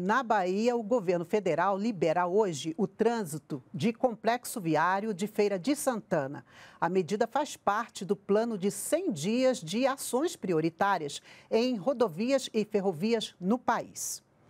Na Bahia, o governo federal libera hoje o trânsito de complexo viário de Feira de Santana. A medida faz parte do plano de 100 dias de ações prioritárias em rodovias e ferrovias no país.